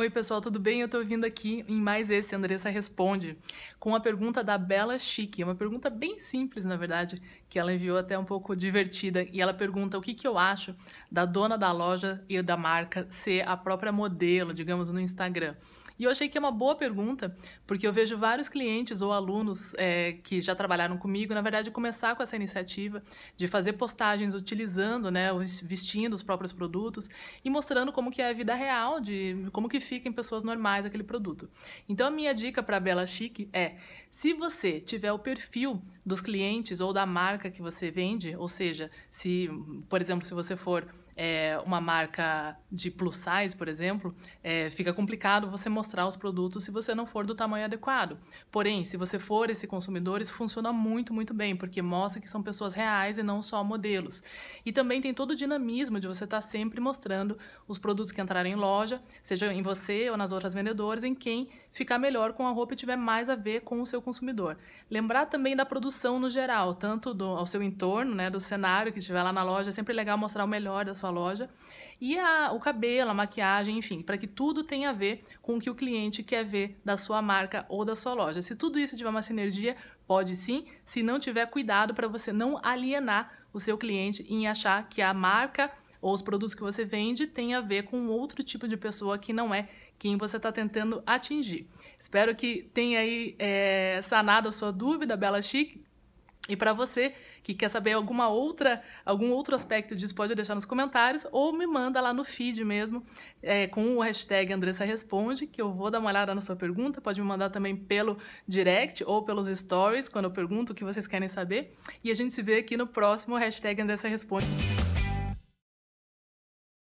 Oi, pessoal, tudo bem? Eu tô vindo aqui em mais esse Andressa Responde, com a pergunta da Bela Chique. É uma pergunta bem simples, na verdade, que ela enviou até um pouco divertida. E ela pergunta o que, que eu acho da dona da loja e da marca ser a própria modelo, digamos, no Instagram. E eu achei que é uma boa pergunta, porque eu vejo vários clientes ou alunos é, que já trabalharam comigo, na verdade, começar com essa iniciativa de fazer postagens utilizando, né, vestindo os próprios produtos e mostrando como que é a vida real, de como que fica em pessoas normais aquele produto. Então, a minha dica para a Bela Chique é, se você tiver o perfil dos clientes ou da marca que você vende, ou seja, se, por exemplo, se você for é, uma marca de plus size, por exemplo, é, fica complicado você mostrar os produtos se você não for do tamanho adequado. Porém, se você for esse consumidor, isso funciona muito, muito bem, porque mostra que são pessoas reais e não só modelos. E também tem todo o dinamismo de você estar tá sempre mostrando os produtos que entrarem em loja, seja em você ou nas outras vendedoras, em quem ficar melhor com a roupa e tiver mais a ver com o seu consumidor. Lembrar também da produção no geral, tanto do, ao seu entorno, né, do cenário que estiver lá na loja, é sempre legal mostrar o melhor da sua loja, e a, o cabelo, a maquiagem, enfim, para que tudo tenha a ver com o que o cliente quer ver da sua marca ou da sua loja. Se tudo isso tiver uma sinergia, pode sim, se não tiver cuidado para você não alienar o seu cliente em achar que a marca ou os produtos que você vende tem a ver com outro tipo de pessoa que não é quem você está tentando atingir. Espero que tenha aí é, sanado a sua dúvida, Bela Chic. E para você que quer saber alguma outra, algum outro aspecto disso, pode deixar nos comentários ou me manda lá no feed mesmo é, com o hashtag Andressa Responde, que eu vou dar uma olhada na sua pergunta. Pode me mandar também pelo direct ou pelos stories, quando eu pergunto o que vocês querem saber. E a gente se vê aqui no próximo hashtag Andressa Responde.